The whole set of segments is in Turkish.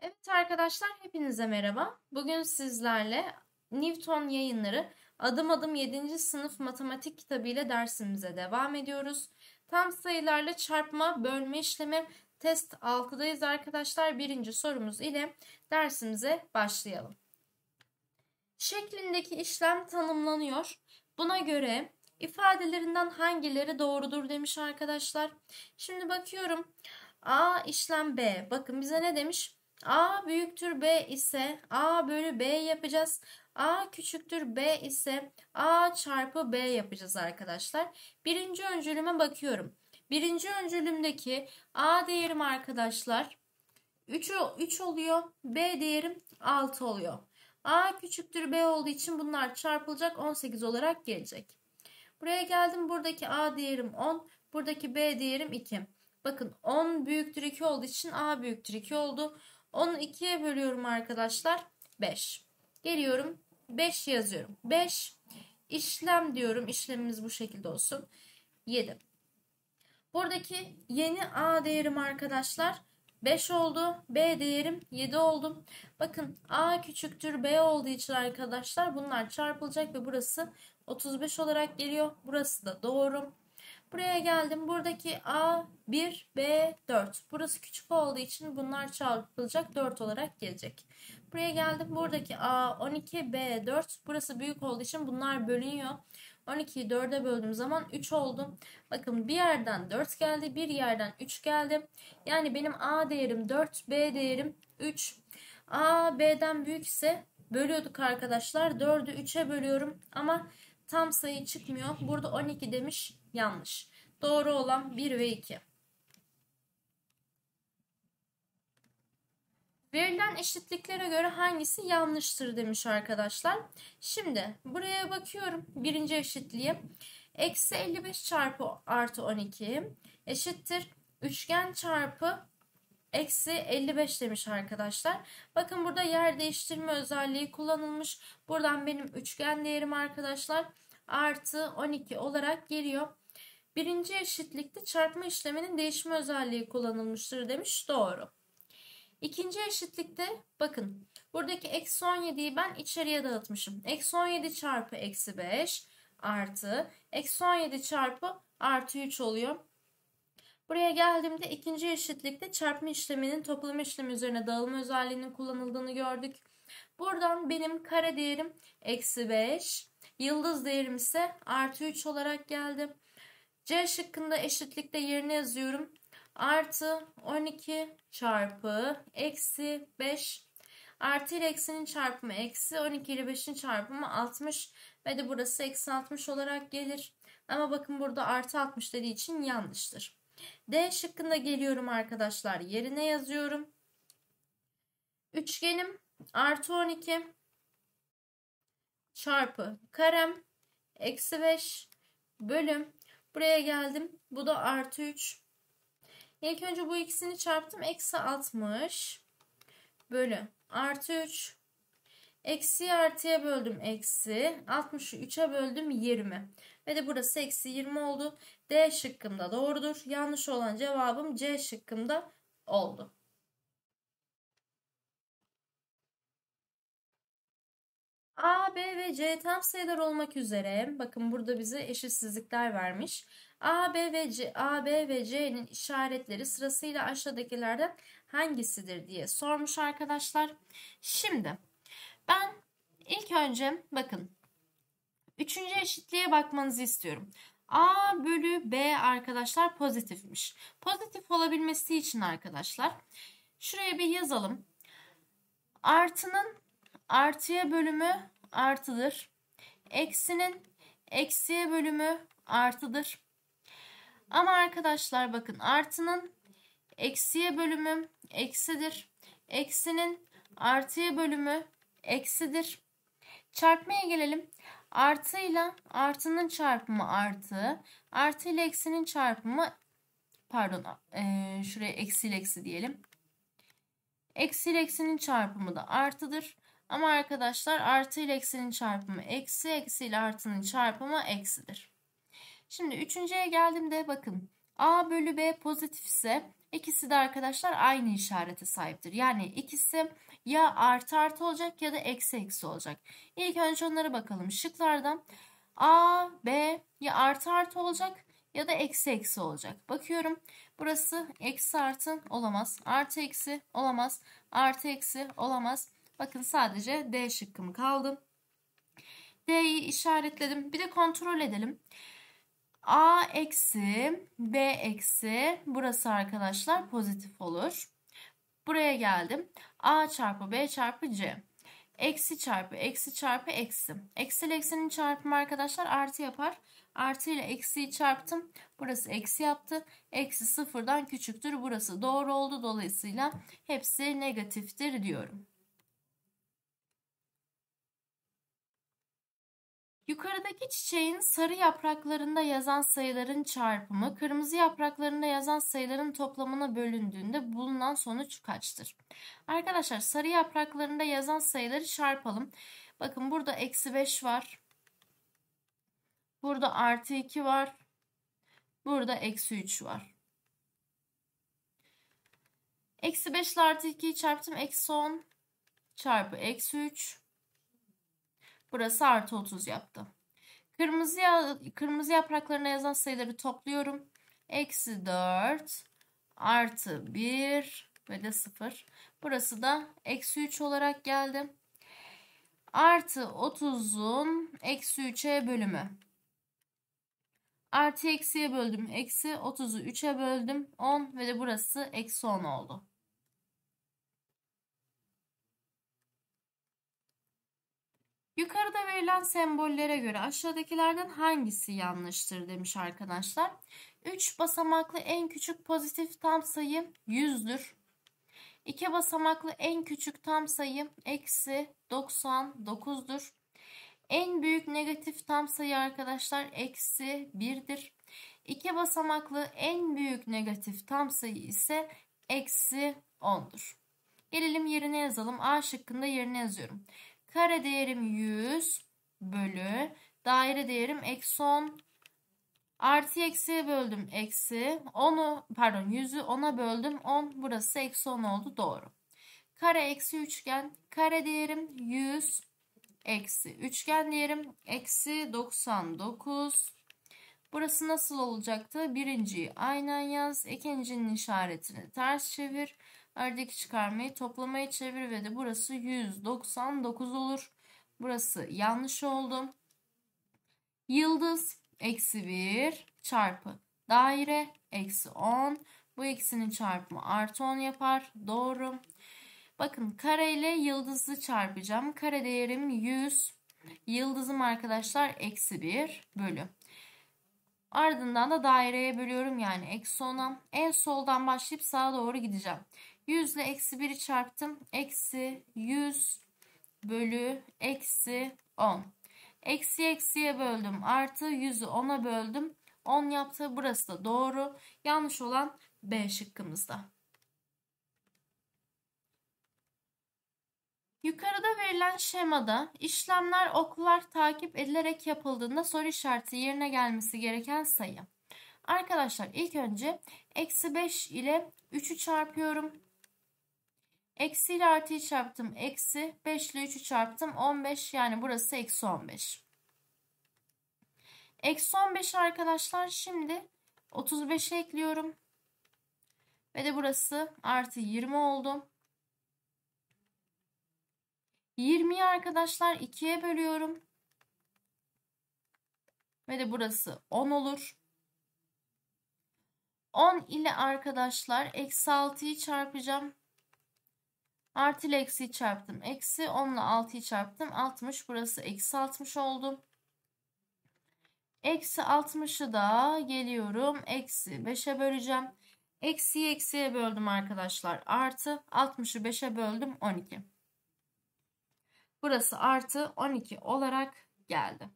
Evet arkadaşlar hepinize merhaba. Bugün sizlerle Newton yayınları adım adım 7. sınıf matematik kitabı ile dersimize devam ediyoruz. Tam sayılarla çarpma, bölme işlemi test 6'dayız arkadaşlar. Birinci sorumuz ile dersimize başlayalım. Şeklindeki işlem tanımlanıyor. Buna göre ifadelerinden hangileri doğrudur demiş arkadaşlar. Şimdi bakıyorum. A işlem B. Bakın bize ne demiş? A büyüktür B ise A bölü B yapacağız. A küçüktür B ise A çarpı B yapacağız arkadaşlar. Birinci öncülüme bakıyorum. Birinci öncülümdeki A değerim arkadaşlar 3, 3 oluyor. B değerim 6 oluyor. A küçüktür B olduğu için bunlar çarpılacak 18 olarak gelecek. Buraya geldim. Buradaki A değerim 10. Buradaki B değerim 2. Bakın 10 büyüktür 2 olduğu için A büyüktür 2 oldu. 10'u 2'ye bölüyorum arkadaşlar. 5. Geliyorum. 5 yazıyorum. 5. işlem diyorum. İşlemimiz bu şekilde olsun. 7. Buradaki yeni A değerim arkadaşlar 5 oldu. B değerim 7 oldum. Bakın A küçüktür B olduğu için arkadaşlar bunlar çarpılacak ve burası 35 olarak geliyor. Burası da doğru. Buraya geldim. Buradaki A 1, B 4. Burası küçük olduğu için bunlar çarpılacak 4 olarak gelecek. Buraya geldim. Buradaki A 12, B 4. Burası büyük olduğu için bunlar bölünüyor. 12'yi 4'e böldüğüm zaman 3 oldu. Bakın bir yerden 4 geldi. Bir yerden 3 geldi. Yani benim A değerim 4. B değerim 3. A B'den büyük ise bölüyorduk arkadaşlar. 4'ü 3'e bölüyorum. Ama tam sayı çıkmıyor. Burada 12 demiş yanlış. Doğru olan 1 ve 2. Verilen eşitliklere göre hangisi yanlıştır demiş arkadaşlar. Şimdi buraya bakıyorum birinci eşitliği Eksi 55 çarpı artı 12 eşittir. Üçgen çarpı eksi 55 demiş arkadaşlar. Bakın burada yer değiştirme özelliği kullanılmış. Buradan benim üçgen değerim arkadaşlar artı 12 olarak geliyor. Birinci eşitlikte çarpma işleminin değişme özelliği kullanılmıştır demiş. Doğru. İkinci eşitlikte bakın buradaki eksi 17'yi ben içeriye dağıtmışım. Eksi 17 çarpı eksi 5 artı eksi 17 çarpı artı 3 oluyor. Buraya geldiğimde ikinci eşitlikte çarpma işleminin toplam işlem üzerine dağılma özelliğinin kullanıldığını gördük. Buradan benim kare değerim eksi 5, yıldız değerim ise artı 3 olarak geldi. C şıkkında eşitlikte yerine yazıyorum artı 12 çarpı eksi 5 artı ile eksinin çarpımı eksi 12 ile 5'in çarpımı 60 ve de burası eksi 60 olarak gelir. Ama bakın burada artı 60 dediği için yanlıştır. D şıkkında geliyorum arkadaşlar yerine yazıyorum. Üçgenim artı 12 çarpı karem eksi 5 bölüm. Buraya geldim. Bu da artı 3 İlk önce bu ikisini çarptım. Eksi 60 bölü artı 3. Eksi artıya böldüm eksi. 60'ı 3'e böldüm 20. Ve de burası eksi 20 oldu. D şıkkımda doğrudur. Yanlış olan cevabım C şıkkımda oldu. A, B ve C tam sayılar olmak üzere. Bakın burada bize eşitsizlikler vermiş. A, B ve C, A, B ve C'nin işaretleri sırasıyla aşağıdakilerden hangisidir diye sormuş arkadaşlar. Şimdi ben ilk önce bakın üçüncü eşitliğe bakmanızı istiyorum. A bölü B arkadaşlar pozitifmiş. Pozitif olabilmesi için arkadaşlar şuraya bir yazalım. Artının artıya bölümü artıdır. Eksinin eksiye bölümü artıdır. Ama arkadaşlar bakın artının eksiye bölümü eksidir. Eksinin artıya bölümü eksidir. Çarpmaya gelelim. Artıyla artının çarpımı artı. Artı ile eksinin çarpımı pardon e, şuraya eksi ile eksi diyelim. Eksi ile eksinin çarpımı da artıdır. Ama arkadaşlar artı ile eksinin çarpımı eksi, eksi ile artının çarpımı eksidir. Şimdi üçüncüye geldiğimde bakın A bölü B pozitifse ikisi de arkadaşlar aynı işarete sahiptir. Yani ikisi ya artı artı olacak ya da eksi eksi olacak. İlk önce onlara bakalım şıklardan. A, B ya artı artı olacak ya da eksi eksi olacak. Bakıyorum burası eksi artı olamaz. Artı eksi olamaz. Artı eksi olamaz. Bakın sadece D şıkkım kaldı. D'yi işaretledim. Bir de kontrol edelim. A eksi B eksi burası arkadaşlar pozitif olur. Buraya geldim. A çarpı B çarpı C. Eksi çarpı eksi çarpı eksi. Eksi ile eksinin çarpımı arkadaşlar artı yapar. Artı ile eksiyi çarptım. Burası eksi yaptı. Eksi sıfırdan küçüktür. Burası doğru oldu. Dolayısıyla hepsi negatiftir diyorum. Yukarıdaki çiçeğin sarı yapraklarında yazan sayıların çarpımı, kırmızı yapraklarında yazan sayıların toplamına bölündüğünde bulunan sonuç kaçtır? Arkadaşlar sarı yapraklarında yazan sayıları çarpalım. Bakın burada eksi 5 var. Burada artı 2 var. Burada eksi 3 var. Eksi 5 ile artı 2'yi çarptım. Eksi 10 çarpı eksi 3 Burası artı 30 yaptı. Kırmızı, kırmızı yapraklarına yazan sayıları topluyorum. Eksi 4 artı 1 ve de 0. Burası da eksi 3 olarak geldi. Artı 30'un eksi 3'e bölümü. Artı eksiye böldüm. Eksi 30'u 3'e böldüm. 10 ve de burası eksi 10 oldu. Yukarıda verilen sembollere göre aşağıdakilerden hangisi yanlıştır demiş arkadaşlar. 3 basamaklı en küçük pozitif tam sayı 100'dür. 2 basamaklı en küçük tam sayı eksi 99'dur. En büyük negatif tam sayı arkadaşlar eksi 1'dir. 2 basamaklı en büyük negatif tam sayı ise eksi 10'dur. Gelelim yerine yazalım. A şıkkında yerine yazıyorum. Kare değerim 100 bölü daire değerim eksi 10 artı eksiye böldüm eksi 10'u pardon 100'ü 10'a böldüm 10 burası eksi 10 oldu doğru. Kare eksi üçgen kare değerim 100 eksi üçgen değerim eksi 99 Burası nasıl olacaktı? Birinciyi aynen yaz. ikincinin işaretini ters çevir. Aradaki çıkarmayı toplamaya çevir ve de burası 199 olur. Burası yanlış oldu. Yıldız eksi 1 çarpı daire eksi 10. Bu ikisinin çarpımı artı 10 yapar. Doğru. Bakın kare ile yıldızı çarpacağım. Kare değerim 100. Yıldızım arkadaşlar eksi 1 bölü. Ardından da daireye bölüyorum yani eksi 10'a. En soldan başlayıp sağa doğru gideceğim. 100 ile eksi 1'i çarptım. Eksi 100 bölü eksi 10. Eksi eksiye böldüm. Artı 100'ü 10'a böldüm. 10 yaptı. Burası da doğru. Yanlış olan B şıkkımızda. Yukarıda verilen şemada işlemler okullar takip edilerek yapıldığında soru işareti yerine gelmesi gereken sayı. Arkadaşlar ilk önce eksi 5 ile 3'ü çarpıyorum. Eksi ile artıyı çarptım. Eksi 5 ile 3'ü çarptım. 15 yani burası eksi 15. Eksi 15 arkadaşlar şimdi 35'e ekliyorum. Ve de burası artı 20 oldu. 20'yi arkadaşlar 2'ye bölüyorum. Ve de burası 10 olur. 10 ile arkadaşlar eksi 6'yı çarpacağım. Artı ile eksiyi çarptım. Eksi 10 ile 6'yı çarptım. 60. Burası eksi 60 oldu. Eksi 60'ı da geliyorum. Eksi 5'e böleceğim. Eksiyi eksiye böldüm arkadaşlar. Artı 60'ı 5'e böldüm 12. Burası artı 12 olarak geldi.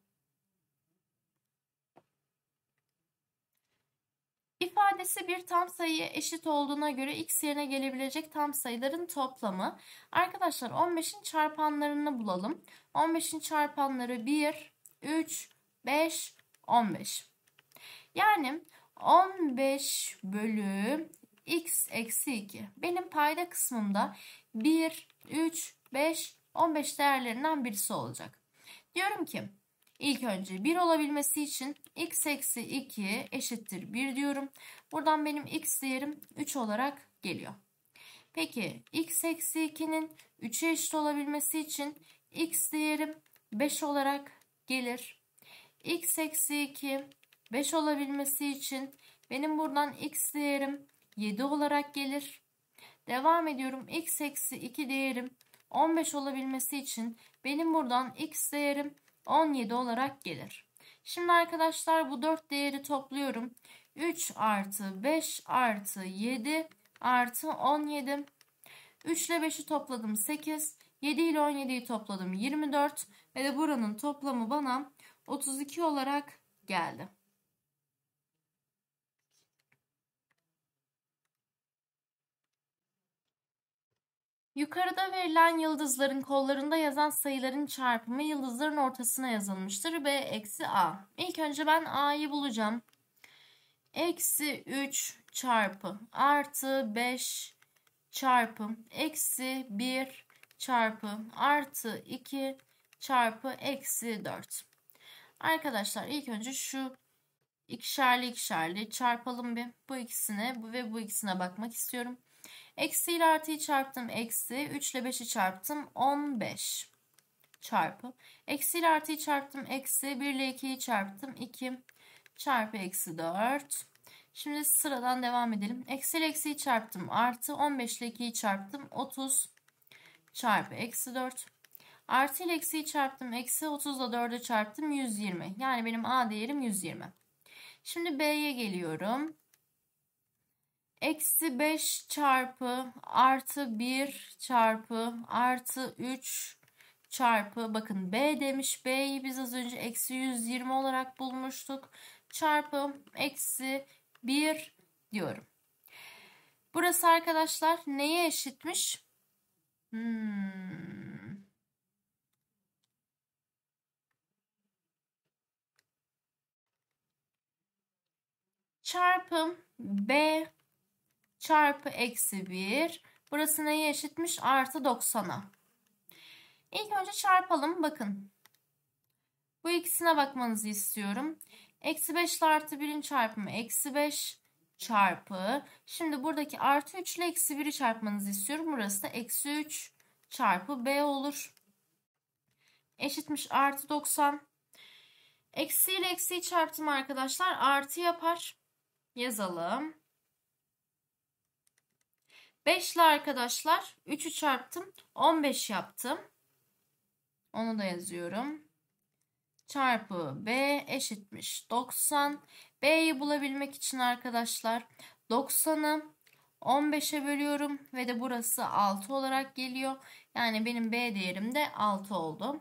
Kendisi bir tam sayı eşit olduğuna göre x yerine gelebilecek tam sayıların toplamı. Arkadaşlar 15'in çarpanlarını bulalım. 15'in çarpanları 1, 3, 5, 15. Yani 15 bölü x eksi 2. Benim payda kısmımda 1, 3, 5, 15 değerlerinden birisi olacak. Diyorum ki İlk önce 1 olabilmesi için x eksi 2 eşittir 1 diyorum. Buradan benim x değerim 3 olarak geliyor. Peki x eksi 2'nin 3'e eşit olabilmesi için x değerim 5 olarak gelir. x eksi 2 5 olabilmesi için benim buradan x değerim 7 olarak gelir. Devam ediyorum x eksi 2 değerim 15 olabilmesi için benim buradan x değerim 17 olarak gelir. Şimdi arkadaşlar bu 4 değeri topluyorum. 3 artı 5 artı 7 artı 17. 3 ile 5'i topladım 8. 7 ile 17'yi topladım 24. Ve de buranın toplamı bana 32 olarak geldi. Yukarıda verilen yıldızların kollarında yazan sayıların çarpımı yıldızların ortasına yazılmıştır. B eksi A. İlk önce ben A'yı bulacağım. Eksi 3 çarpı artı 5 çarpı eksi 1 çarpı artı 2 çarpı eksi 4. Arkadaşlar ilk önce şu ikişerli ikişerli çarpalım bir. Bu ikisine ve bu ikisine bakmak istiyorum. Eksi ile artıyı çarptım eksi. 3 ile 5'i çarptım 15 çarpı. Eksi ile artıyı çarptım eksi. 1 ile 2'yi çarptım 2 çarpı eksi 4. Şimdi sıradan devam edelim. Eksi ile eksiyi çarptım artı. 15 ile 2'yi çarptım 30 çarpı eksi 4. Artı ile eksiyi çarptım eksi. 30 ile 4'ü çarptım 120. Yani benim a değerim 120. Şimdi b'ye geliyorum. Eksi 5 çarpı artı 1 çarpı artı 3 çarpı bakın B demiş B'yi biz az önce eksi 120 olarak bulmuştuk. Çarpı eksi 1 diyorum. Burası arkadaşlar neye eşitmiş? Hmm. Çarpım B çarpı eksi 1. Burası neye eşitmiş? Artı 90'a. İlk önce çarpalım. Bakın. Bu ikisine bakmanızı istiyorum. Eksi 5 ile artı 1'in çarpımı eksi 5 çarpı. Şimdi buradaki artı 3 ile eksi 1'i çarpmanızı istiyorum. Burası da eksi 3 çarpı b olur. Eşitmiş artı 90. Eksi ile eksiyi çarptım arkadaşlar. Artı yapar. Yazalım. 5 ile arkadaşlar 3'ü çarptım. 15 yaptım. Onu da yazıyorum. Çarpı B eşitmiş 90. B'yi bulabilmek için arkadaşlar 90'ı 15'e bölüyorum ve de burası 6 olarak geliyor. Yani benim B değerim de 6 oldu.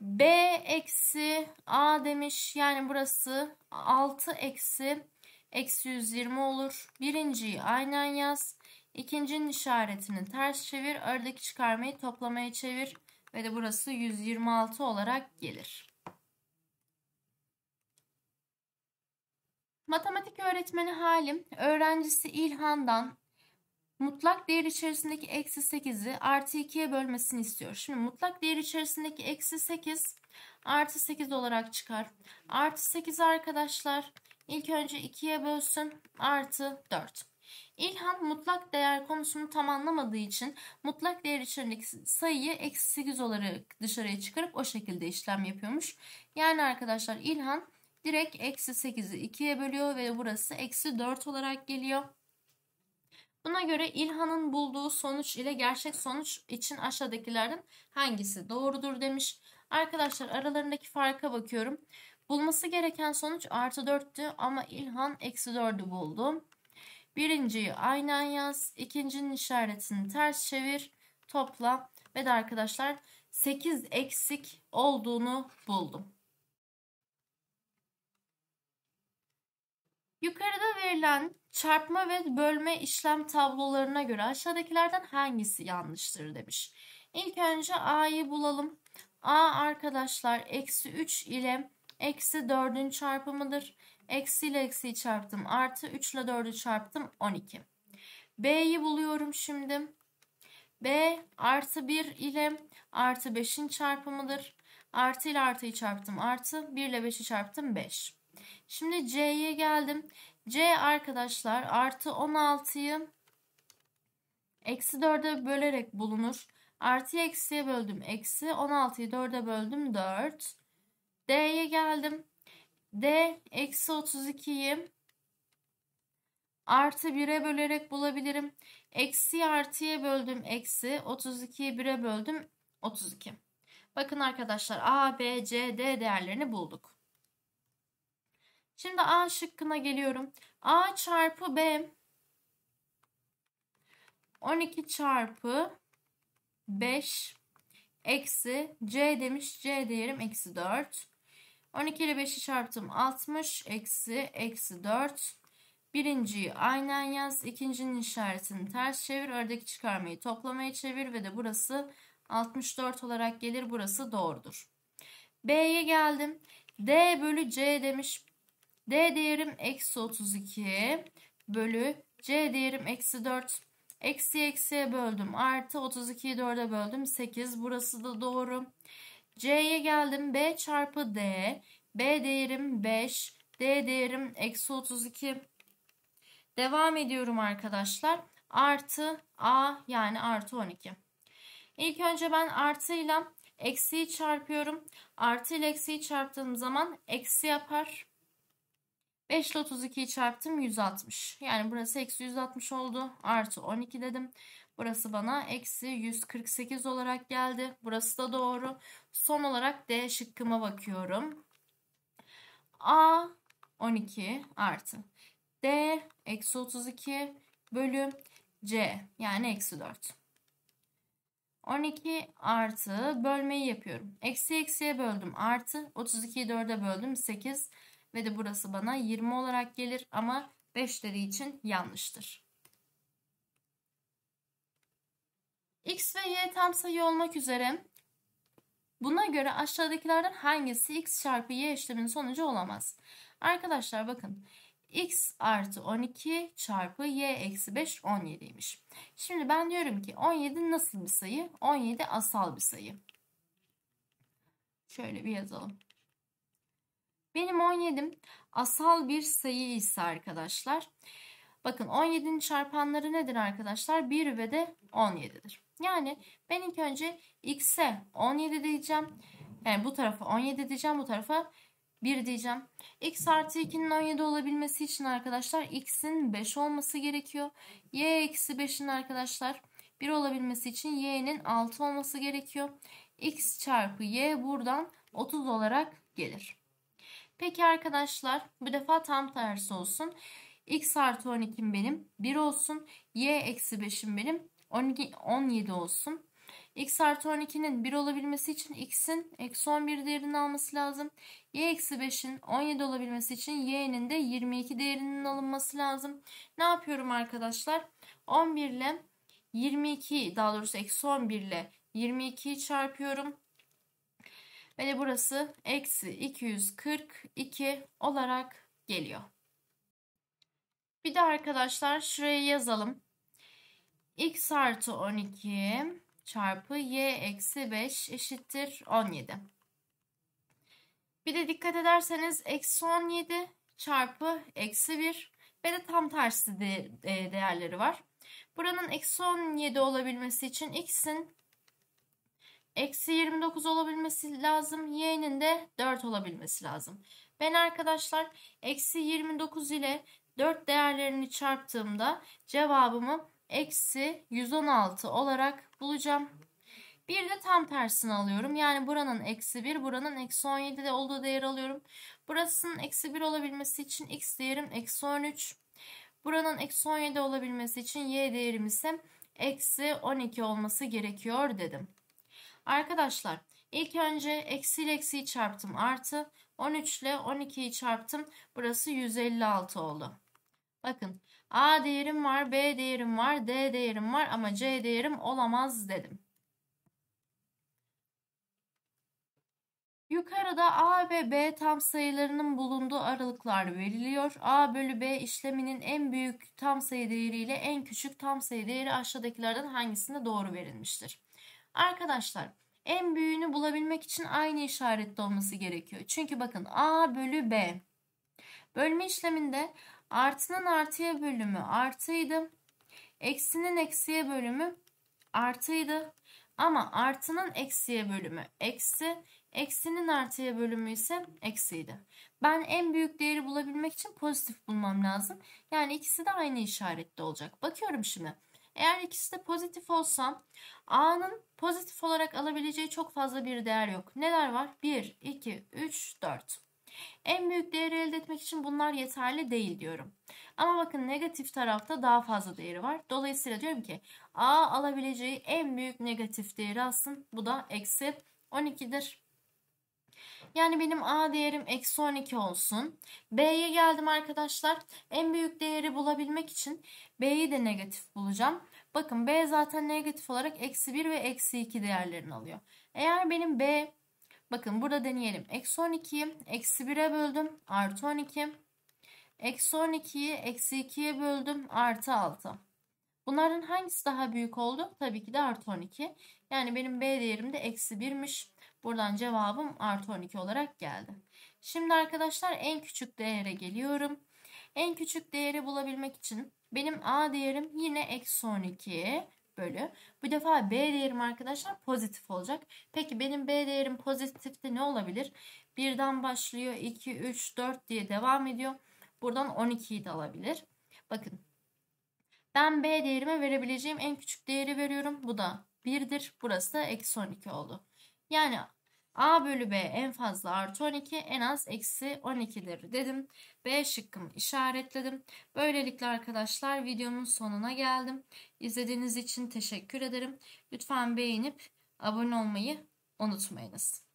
B eksi A demiş. Yani burası 6 eksi eksi 120 olur. Birinciyi aynen yaz. İkincinin işaretini ters çevir. Aradaki çıkarmayı toplamaya çevir. Ve de burası 126 olarak gelir. Matematik öğretmeni Halim, öğrencisi İlhan'dan mutlak değer içerisindeki eksi 8'i artı 2'ye bölmesini istiyor. Şimdi mutlak değer içerisindeki eksi 8 artı 8 olarak çıkar. Artı 8 arkadaşlar ilk önce 2'ye bölsün artı 4. İlhan mutlak değer konusunu tam anlamadığı için mutlak değer içindeki sayıyı eksi 8 olarak dışarıya çıkarıp o şekilde işlem yapıyormuş. Yani arkadaşlar İlhan direkt eksi 8'i 2'ye bölüyor ve burası eksi 4 olarak geliyor. Buna göre İlhan'ın bulduğu sonuç ile gerçek sonuç için aşağıdakilerden hangisi doğrudur demiş. Arkadaşlar aralarındaki farka bakıyorum. Bulması gereken sonuç artı 4'tü ama İlhan eksi 4'ü buldu. Birinciyi aynen yaz. ikincinin işaretini ters çevir. Topla. Ve de arkadaşlar 8 eksik olduğunu buldum. Yukarıda verilen çarpma ve bölme işlem tablolarına göre aşağıdakilerden hangisi yanlıştır demiş. İlk önce A'yı bulalım. A arkadaşlar eksi 3 ile eksi 4'ün çarpımıdır. Eksi ile eksiyi çarptım. Artı 3 ile 4'ü çarptım. 12. B'yi buluyorum şimdi. B artı 1 ile artı 5'in çarpımıdır. Artı ile artıyı çarptım. Artı 1 ile 5'i çarptım. 5. Şimdi C'ye geldim. C arkadaşlar artı 16'yı eksi 4'e bölerek bulunur. Artı eksiye böldüm. Eksi 16'yı 4'e böldüm. 4. D'ye geldim. D eksi 32'yi artı 1'e bölerek bulabilirim. Eksi artıya böldüm eksi 32'yi 1'e böldüm 32. Bakın arkadaşlar A, B, C, D değerlerini bulduk. Şimdi A şıkkına geliyorum. A çarpı B 12 çarpı 5 eksi C demiş C değerim eksi 4 12 ile 5'i çarptım 60 eksi eksi 4. Birinciyi aynen yaz. ikincinin işaretini ters çevir. Aradaki çıkarmayı toplamaya çevir ve de burası 64 olarak gelir. Burası doğrudur. B'ye geldim. D bölü C demiş. D değerim eksi 32 bölü C değerim eksi 4. Eksi eksiye böldüm. Artı 32'yi 4'e böldüm. 8. Burası da doğru. C'ye geldim. B çarpı D. B değerim 5. D değerim eksi 32. Devam ediyorum arkadaşlar. Artı A yani artı 12. İlk önce ben artıyla eksiyi çarpıyorum. Artı ile eksiyi çarptığım zaman eksi yapar. 5 ile 32'yi çarptım 160. Yani burası eksi 160 oldu. Artı 12 dedim. Burası bana eksi 148 olarak geldi. Burası da doğru. Son olarak D şıkkıma bakıyorum. A 12 artı D eksi 32 bölü C yani eksi 4. 12 artı bölmeyi yapıyorum. Eksi eksiye böldüm artı 32'yi 4'e böldüm 8 ve de burası bana 20 olarak gelir ama 5'leri için yanlıştır. X ve Y tam sayı olmak üzere Buna göre aşağıdakilerden hangisi x çarpı y işleminin sonucu olamaz? Arkadaşlar bakın x artı 12 çarpı y eksi 5 17'ymiş. Şimdi ben diyorum ki 17 nasıl bir sayı? 17 asal bir sayı. Şöyle bir yazalım. Benim 17'm asal bir sayı ise arkadaşlar. Bakın 17'nin çarpanları nedir arkadaşlar? 1 ve de 17'dir. Yani ben ilk önce x'e 17 diyeceğim. Yani bu tarafa 17 diyeceğim bu tarafa 1 diyeceğim. X artı 2'nin 17 olabilmesi için arkadaşlar x'in 5 olması gerekiyor. Y eksi 5'in arkadaşlar 1 olabilmesi için y'nin 6 olması gerekiyor. x çarpı y buradan 30 olarak gelir. Peki arkadaşlar bu defa tam tersi olsun. x artı 12'm benim 1 olsun. y eksi 5'im benim 12, 17 olsun. X artı 12'nin 1 olabilmesi için x'in eksi 11 değerini alması lazım. Y eksi 5'in 17 olabilmesi için y'nin de 22 değerinin alınması lazım. Ne yapıyorum arkadaşlar? 11 ile 22 daha doğrusu eksi 11 ile 22'yi çarpıyorum. Ve de burası eksi 242 olarak geliyor. Bir de arkadaşlar şuraya yazalım x artı 12 çarpı y eksi 5 eşittir 17. Bir de dikkat ederseniz eksi 17 çarpı eksi 1 ve de tam tersi de, e, değerleri var. Buranın eksi 17 olabilmesi için x'in eksi 29 olabilmesi lazım. Y'nin de 4 olabilmesi lazım. Ben arkadaşlar eksi 29 ile 4 değerlerini çarptığımda cevabımı eksi 116 olarak bulacağım. Bir de tam tersini alıyorum. Yani buranın eksi 1, buranın eksi 17 de olduğu değer alıyorum. Burasının eksi 1 olabilmesi için x değerim eksi 13. Buranın eksi 17 olabilmesi için y değerim ise eksi 12 olması gerekiyor dedim. Arkadaşlar ilk önce eksi ile eksiyi çarptım artı 13 ile 12'yi çarptım. Burası 156 oldu. Bakın A değerim var, B değerim var, D değerim var ama C değerim olamaz dedim. Yukarıda A ve B tam sayılarının bulunduğu aralıklar veriliyor. A bölü B işleminin en büyük tam sayı değeri ile en küçük tam sayı değeri aşağıdakilerden hangisinde doğru verilmiştir? Arkadaşlar en büyüğünü bulabilmek için aynı işaretli olması gerekiyor. Çünkü bakın A bölü B. Bölme işleminde Artının artıya bölümü artıydı. Eksinin eksiye bölümü artıydı. Ama artının eksiye bölümü eksi, eksinin artıya bölümü ise eksiydi. Ben en büyük değeri bulabilmek için pozitif bulmam lazım. Yani ikisi de aynı işarette olacak. Bakıyorum şimdi. Eğer ikisi de pozitif olsam A'nın pozitif olarak alabileceği çok fazla bir değer yok. Neler var? 1, 2, 3, 4. En büyük değeri elde etmek için bunlar yeterli değil diyorum. Ama bakın negatif tarafta daha fazla değeri var. Dolayısıyla diyorum ki A alabileceği en büyük negatif değeri alsın. Bu da eksi 12'dir. Yani benim A değerim eksi 12 olsun. B'ye geldim arkadaşlar. En büyük değeri bulabilmek için B'yi de negatif bulacağım. Bakın B zaten negatif olarak eksi 1 ve eksi 2 değerlerini alıyor. Eğer benim B Bakın burada deneyelim. Eksi 12'yi eksi 1'e böldüm. Artı 12. Eksi 12'yi eksi 2'ye böldüm. Artı 6. Bunların hangisi daha büyük oldu? Tabii ki de artı 12. Yani benim B değerim de eksi 1'miş. Buradan cevabım artı 12 olarak geldi. Şimdi arkadaşlar en küçük değere geliyorum. En küçük değeri bulabilmek için benim A değerim yine eksi 12 bölü. Bu defa B değerim arkadaşlar pozitif olacak. Peki benim B değerim pozitifte ne olabilir? 1'den başlıyor 2, 3, 4 diye devam ediyor. Buradan 12'yi de alabilir. Bakın ben B değerime verebileceğim en küçük değeri veriyorum. Bu da 1'dir. Burası da eksi 12 oldu. Yani A bölü B en fazla artı 12 en az eksi 12'dir dedim. B şıkkımı işaretledim. Böylelikle arkadaşlar videomun sonuna geldim. İzlediğiniz için teşekkür ederim. Lütfen beğenip abone olmayı unutmayınız.